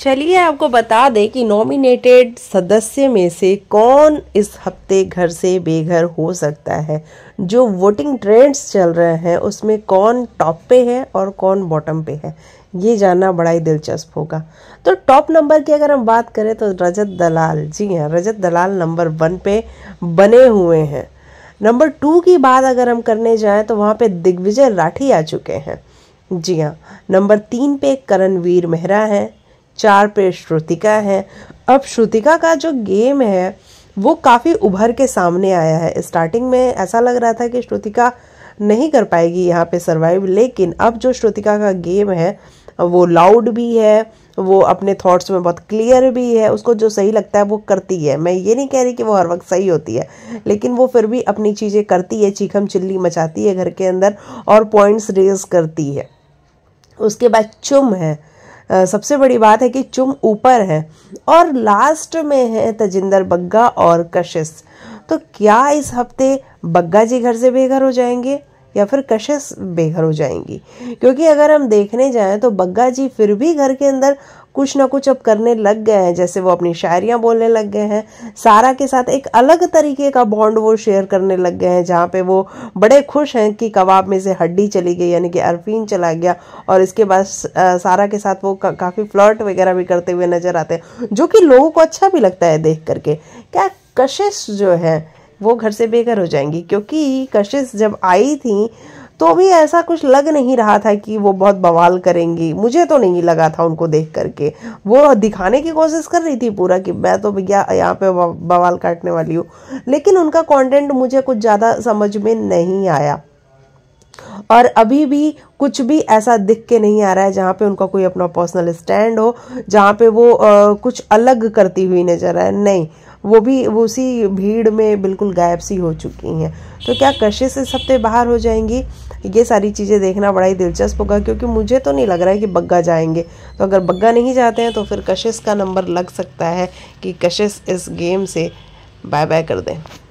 चलिए आपको बता दें कि नॉमिनेटेड सदस्य में से कौन इस हफ्ते घर से बेघर हो सकता है जो वोटिंग ट्रेंड्स चल रहे हैं उसमें कौन टॉप पे है और कौन बॉटम पे है ये जानना बड़ा ही दिलचस्प होगा तो टॉप नंबर की अगर हम बात करें तो रजत दलाल जी हाँ रजत दलाल नंबर वन पे बने हुए हैं नंबर टू की बात अगर हम करने जाएँ तो वहाँ पे दिग्विजय राठी आ चुके हैं जी हाँ नंबर तीन पे करणवीर मेहरा हैं चार पे श्रुतिका है अब श्रुतिका का जो गेम है वो काफ़ी उभर के सामने आया है स्टार्टिंग में ऐसा लग रहा था कि श्रुतिका नहीं कर पाएगी यहाँ पे सरवाइव लेकिन अब जो श्रुतिका का गेम है वो लाउड भी है वो अपने थॉट्स में बहुत क्लियर भी है उसको जो सही लगता है वो करती है मैं ये नहीं कह रही कि वो हर वक्त सही होती है लेकिन वो फिर भी अपनी चीज़ें करती है चीखम चिल्ली मचाती है घर के अंदर और पॉइंट्स रेज करती है उसके बाद चुम है सबसे बड़ी बात है कि चुम ऊपर है और लास्ट में है तजिंदर बग्गा और कशिश तो क्या इस हफ्ते बग्गा जी घर से बेघर हो जाएंगे या फिर कशिश बेघर हो जाएंगी क्योंकि अगर हम देखने जाएं तो बग्गा जी फिर भी घर के अंदर कुछ ना कुछ अब करने लग गए हैं जैसे वो अपनी शायरियाँ बोलने लग गए हैं सारा के साथ एक अलग तरीके का बॉन्ड वो शेयर करने लग गए हैं जहाँ पे वो बड़े खुश हैं कि कबाब में से हड्डी चली गई यानी कि अरफीन चला गया और इसके बाद सारा के साथ वो का, काफ़ी फ्लर्ट वगैरह भी करते हुए नजर आते हैं जो कि लोगों को अच्छा भी लगता है देख करके क्या कशिश जो है वो घर से बेघर हो जाएंगी क्योंकि कशिश जब आई थी तो भी ऐसा कुछ लग नहीं रहा था कि वो बहुत बवाल करेंगी मुझे तो नहीं लगा था उनको देख करके वो दिखाने की कोशिश कर रही थी पूरा कि मैं तो भैया यहाँ पे बवाल काटने वाली हूँ लेकिन उनका कंटेंट मुझे कुछ ज़्यादा समझ में नहीं आया और अभी भी कुछ भी ऐसा दिख के नहीं आ रहा है जहाँ पे उनका कोई अपना पर्सनल स्टैंड हो जहाँ पे वो आ, कुछ अलग करती हुई नजर आए नहीं वो भी वो उसी भीड़ में बिल्कुल गायब सी हो चुकी हैं तो क्या कशिश इस हफ्ते बाहर हो जाएंगी ये सारी चीज़ें देखना बड़ा ही दिलचस्प होगा क्योंकि मुझे तो नहीं लग रहा है कि बग्गा जाएंगे तो अगर बग्गा नहीं जाते हैं तो फिर कशिश का नंबर लग सकता है कि कशिश इस गेम से बाय बाय कर दें